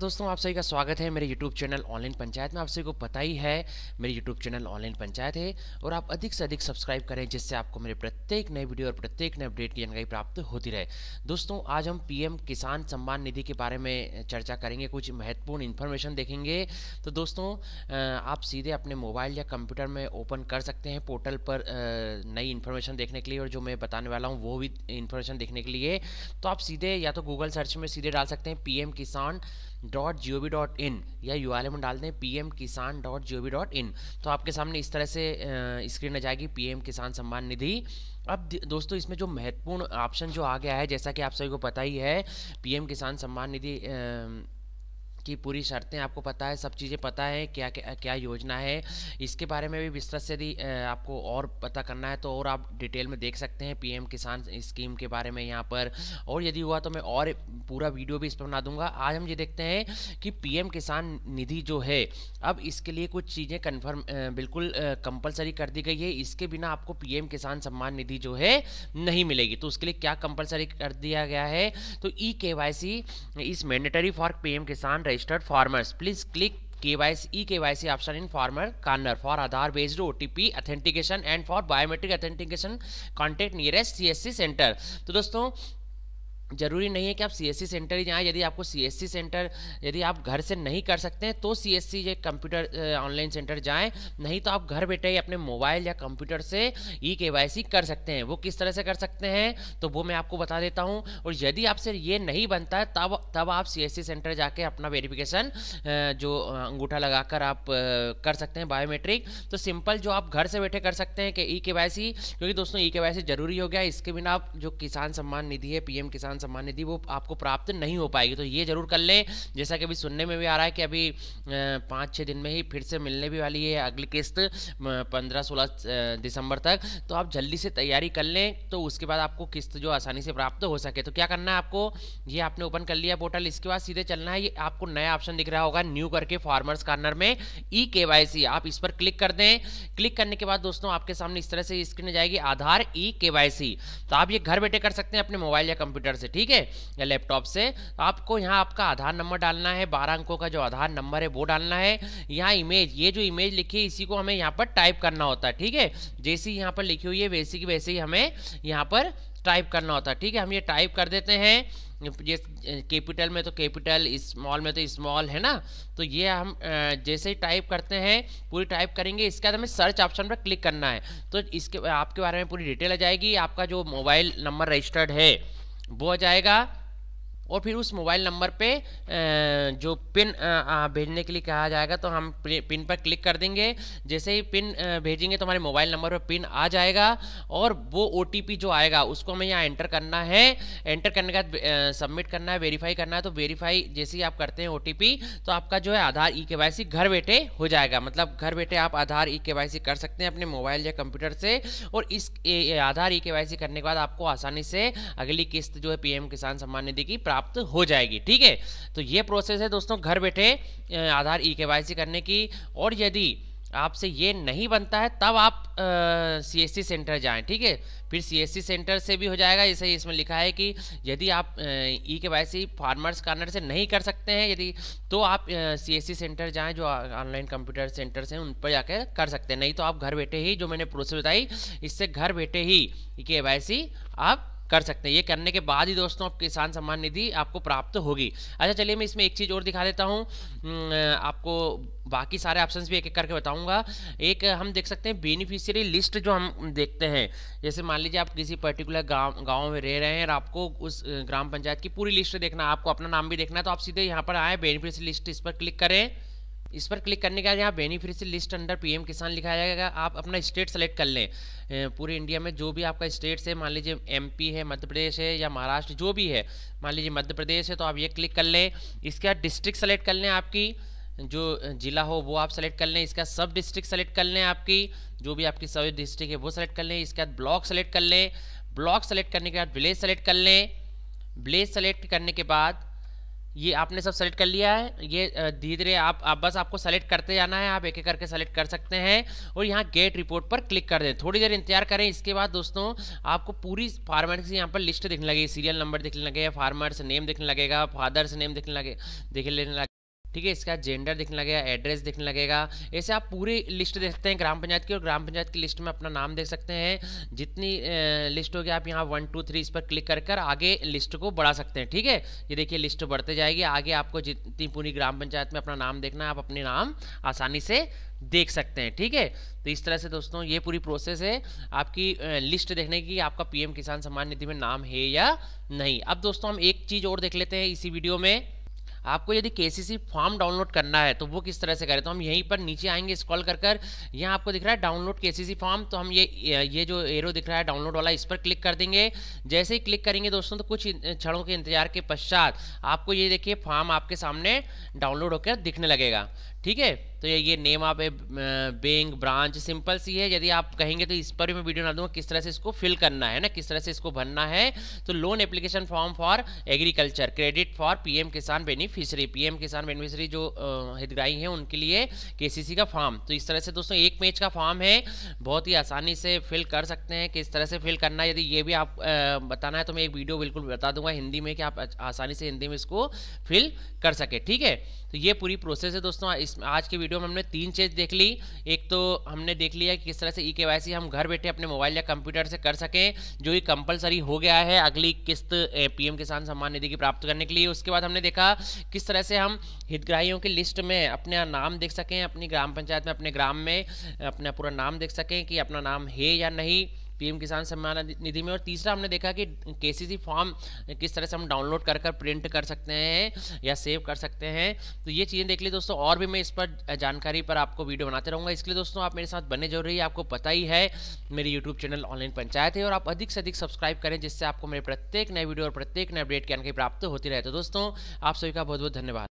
दोस्तों आप सभी का स्वागत है मेरे YouTube चैनल ऑनलाइन पंचायत में आप सभी को पता ही है मेरे YouTube चैनल ऑनलाइन पंचायत है और आप अधिक से अधिक सब्सक्राइब करें जिससे आपको मेरे प्रत्येक नए वीडियो और प्रत्येक नए अपडेट की जानकारी प्राप्त होती रहे दोस्तों आज हम पीएम किसान सम्मान निधि के बारे में चर्चा करेंगे कुछ महत्वपूर्ण इन्फॉर्मेशन देखेंगे तो दोस्तों आप सीधे अपने मोबाइल या कंप्यूटर में ओपन कर सकते हैं पोर्टल पर नई इन्फॉर्मेशन देखने के लिए और जो मैं बताने वाला हूँ वो भी इन्फॉर्मेशन देखने के लिए तो आप सीधे या तो गूगल सर्च में सीधे डाल सकते हैं P Kisan dot G O V dot in या यू आर में डाल दें P M Kisan dot G O V dot in तो आपके सामने इस तरह से स्क्रीन आ जाएगी पी एम किसान सम्मान निधि अब दोस्तों इसमें जो महत्वपूर्ण ऑप्शन जो आ गया है जैसा कि आप सभी को पता ही है पी एम किसान सम्मान निधि की पूरी शर्तें आपको पता है सब चीज़ें पता है क्या क्या क्या योजना है इसके बारे में भी विस्तृत से यदि आपको और पता करना है तो और आप डिटेल में देख सकते हैं पीएम किसान स्कीम के बारे में यहाँ पर और यदि हुआ तो मैं और पूरा वीडियो भी इस पर बना दूंगा आज हम ये देखते हैं कि पीएम किसान निधि जो है अब इसके लिए कुछ चीज़ें कन्फर्म बिल्कुल कंपलसरी कर दी गई है इसके बिना आपको पी किसान सम्मान निधि जो है नहीं मिलेगी तो उसके लिए क्या कंपलसरी कर दिया गया है तो e K is mandatory for P Kisan registered farmers please click K Y C option in farmer corner for Aadhaar based OTP T and for biometric authentication contact nearest CSC centre तो दोस्तों जरूरी नहीं है कि आप सी सेंटर ही जाएँ यदि आपको सी सेंटर यदि आप घर से नहीं कर सकते हैं तो C S computer online centre जाएं नहीं तो आप घर बैठे ही अपने मोबाइल या कंप्यूटर से ई के कर सकते हैं वो किस तरह से कर सकते हैं तो वो मैं आपको बता देता हूँ और यदि आपसे ये नहीं बनता है तब तब आप सी सेंटर जाके अपना वेरिफिकेशन जो अंगूठा कर आप कर सकते हैं बायोमेट्रिक तो सिंपल जो आप घर से बैठे कर सकते हैं कि ई क्योंकि दोस्तों ई जरूरी हो गया इसके बिना आप जो किसान सम्मान निधि है एम किसान सम्मान निधि वो आपको प्राप्त नहीं हो पाएगी तो ये जरूर कर लें जैसा कि अभी सुनने में भी आ रहा है कि अभी पाँच छः दिन में ही फिर से मिलने भी वाली है अगली किस्त पंद्रह सोलह दिसंबर तक तो आप जल्दी से तैयारी कर लें तो उसके बाद आपको किस्त जो आसानी से प्राप्त हो सके तो क्या करना है आपको ये आपने ओपन कर लिया पोर्टल इसके बाद सीधे चलना है ये आपको नया ऑप्शन दिख रहा होगा न्यू करके फार्मर्स कार्नर में ई के आप इस पर क्लिक कर दें क्लिक करने के बाद दोस्तों आपके सामने इस तरह से स्क्रीन जाएगी आधार ई के तो आप ये घर बैठे कर सकते हैं अपने मोबाइल या कंप्यूटर से ठीक है या लैपटॉप से आपको यहाँ आपका आधार नंबर डालना है बारह अंकों का जो आधार नंबर है वो डालना है यहाँ इमेज ये जो इमेज लिखी है इसी को हमें यहाँ पर टाइप करना होता है ठीक है जैसी यहाँ पर लिखी हुई है वैसी की वैसे ही हमें यहाँ पर टाइप करना होता है ठीक है हम ये टाइप कर देते हैं कैपिटल में तो कैपिटल स्मॉल में तो स्मॉल है ना तो ये हम जैसे ही टाइप करते हैं पूरी टाइप करेंगे इसके बाद हमें सर्च ऑप्शन पर क्लिक करना है तो इसके आपके बारे में पूरी डिटेल आ जाएगी आपका जो मोबाइल नंबर रजिस्टर्ड है वो आ जाएगा और फिर उस मोबाइल नंबर पे जो पिन भेजने के लिए कहा जाएगा तो हम पिन पर क्लिक कर देंगे जैसे ही पिन भेजेंगे तो हमारे मोबाइल नंबर पर पिन आ जाएगा और वो ओ जो आएगा उसको हमें यहाँ एंटर करना है एंटर करने का सबमिट करना है वेरीफाई करना है तो वेरीफाई जैसे ही आप करते हैं ओ तो आपका जो है आधार ई e के घर बैठे हो जाएगा मतलब घर बैठे आप आधार ई e के कर सकते हैं अपने मोबाइल या कंप्यूटर से और इस आधार ई e के करने के बाद आपको आसानी से अगली किस्त जो है पीएम किसान सम्मान निधि की प्राप्त प्राप्त हो जाएगी ठीक है तो ये प्रोसेस है दोस्तों घर बैठे आधार ई e के करने की और यदि आपसे ये नहीं बनता है तब आप सी एस सी सेंटर जाएं ठीक है फिर सी एस सी सेंटर से भी हो जाएगा जैसे इसमें लिखा है कि यदि आप ई के वाई सी फार्मर्स कार्नर से नहीं कर सकते हैं यदि तो आप सी एस सी सेंटर जाएं जो ऑनलाइन कंप्यूटर सेंटर हैं उन पर जाकर कर सकते हैं नहीं तो आप घर बैठे ही जो मैंने प्रोसेस बताई इससे घर बैठे ही ई के वाई सी आप कर सकते हैं ये करने के बाद ही दोस्तों आप किसान सम्मान निधि आपको प्राप्त होगी अच्छा चलिए मैं इसमें एक चीज़ और दिखा देता हूँ हम्म, आपको बाकी सारे ऑप्शंस भी एक एक करके बताऊंगा एक हम देख सकते हैं बेनिफिशियरी लिस्ट जो हम देखते हैं जैसे मान लीजिए आप किसी पर्टिकुलर गांव गांव में रह रहे हैं और आपको उस ग्राम पंचायत की पूरी लिस्ट देखना आपको अपना नाम भी देखना है तो आप सीधे यहाँ पर आएँ बेनिफिशियरी लिस्ट इस पर क्लिक करें इस पर क्लिक करने के बाद यहाँ बेनिफिशियल लिस्ट अंडर पीएम किसान लिखा जाएगा आप अपना स्टेट सेलेक्ट कर लें पूरे इंडिया में जो भी आपका स्टेट है मान लीजिए एमपी है मध्य प्रदेश है या महाराष्ट्र जो भी है मान लीजिए मध्य प्रदेश है तो आप ये क्लिक कर लें इसके बाद डिस्ट्रिक्ट सेलेक्ट कर लें आपकी जो ज़िला हो वो आप सेलेक्ट कर लें इसका सब डिस्ट्रिक्ट सेलेक्ट कर लें आपकी जो भी आपकी सब डिस्ट्रिक्ट है वो सेलेक्ट कर लें इसके बाद ब्लॉक सेलेक्ट कर लें ब्लॉक सेलेक्ट करने के बाद विलेज सेलेक्ट कर लें विलेज सेलेक्ट करने के बाद ये आपने सब सेलेक्ट कर लिया है ये धीरे धीरे आप, आप बस आपको सेलेक्ट करते जाना है आप एक एक करके सेलेक्ट कर सकते हैं और यहाँ गेट रिपोर्ट पर क्लिक कर दें थोड़ी देर इंतजार करें इसके बाद दोस्तों आपको पूरी फार्मर की यहाँ पर लिस्ट दिखने लगेगी सीरियल नंबर दिखने लगेगा फार्मर्स नेम दिखने लगेगा फादर्स नेम दिखने लगे दिखने लगे ठीक है इसका जेंडर दिखने लगेगा एड्रेस दिखने लगेगा ऐसे आप पूरी लिस्ट देख सकते हैं ग्राम पंचायत की और ग्राम पंचायत की लिस्ट में अपना नाम देख सकते हैं जितनी लिस्ट होगी आप यहाँ वन टू थ्री इस पर क्लिक कर कर आगे लिस्ट को बढ़ा सकते हैं ठीक है ये देखिए लिस्ट बढ़ते जाएगी आगे आपको जितनी पूरी ग्राम पंचायत में अपना नाम देखना है आप अपने नाम आसानी से देख सकते हैं ठीक है तो इस तरह से दोस्तों ये पूरी प्रोसेस है आपकी लिस्ट देखने की आपका पीएम किसान सम्मान निधि में नाम है या नहीं अब दोस्तों हम एक चीज़ और देख लेते हैं इसी वीडियो में आपको यदि के फॉर्म डाउनलोड करना है तो वो किस तरह से करें तो हम यहीं पर नीचे आएंगे स्क्रॉल कर कर यहाँ आपको दिख रहा है डाउनलोड के फॉर्म तो हम ये ये जो एरो दिख रहा है डाउनलोड वाला इस पर क्लिक कर देंगे जैसे ही क्लिक करेंगे दोस्तों तो कुछ क्षणों के इंतजार के पश्चात आपको ये देखिए फॉर्म आपके सामने डाउनलोड होकर दिखने लगेगा ठीक है तो ये ये नेम आप बैंक ब्रांच सिंपल सी है यदि आप कहेंगे तो इस पर भी मैं वीडियो बना दूंगा किस तरह से इसको फिल करना है ना किस तरह से इसको भरना है तो loan application form for agriculture credit for PM Kisan benefit fishery PM Kisan beneficiary जो हितग्राही हैं उनके लिए केसीसी का फॉर्म तो इस तरह से दोस्तों एक पेज का फॉर्म है बहुत ही आसानी से फिल कर सकते हैं किस तरह से फिल करना है यदि ये भी आप बताना है तो मैं एक वीडियो बिल्कुल बता दूंगा हिंदी में कि आप आसानी से हिंदी में इसको फिल कर सके ठीक है तो ये पूरी प्रोसेस है दोस्तों इस आज की वीडियो में हमने तीन चीज़ देख ली एक तो हमने देख लिया कि किस तरह से ई e के हम घर बैठे अपने मोबाइल या कंप्यूटर से कर सकें जो ये कंपलसरी हो गया है अगली किस्त पीएम किसान सम्मान निधि की प्राप्त करने के लिए उसके बाद हमने देखा किस तरह से हम हितग्राहियों की लिस्ट में अपना नाम देख सकें अपनी ग्राम पंचायत में अपने ग्राम में अपना पूरा नाम देख सकें कि अपना नाम है या नहीं पीएम किसान सम्मान निधि में और तीसरा हमने देखा कि केसीसी फॉर्म किस तरह से हम डाउनलोड कर कर प्रिंट कर सकते हैं या सेव कर सकते हैं तो ये चीज़ें देख ली दोस्तों और भी मैं इस पर जानकारी पर आपको वीडियो बनाते रहूँगा इसके लिए दोस्तों आप मेरे साथ बने जरूरी रही आपको पता ही है मेरी यूट्यूब चैनल ऑनलाइन पंचायत है और आप अधिक से अधिक सब्सक्राइब करें जिससे आपको मेरे प्रत्येक नए वीडियो और प्रत्येक नए अपडेट की जानकारी प्राप्त होती रहे तो दोस्तों आप सभी का बहुत बहुत धन्यवाद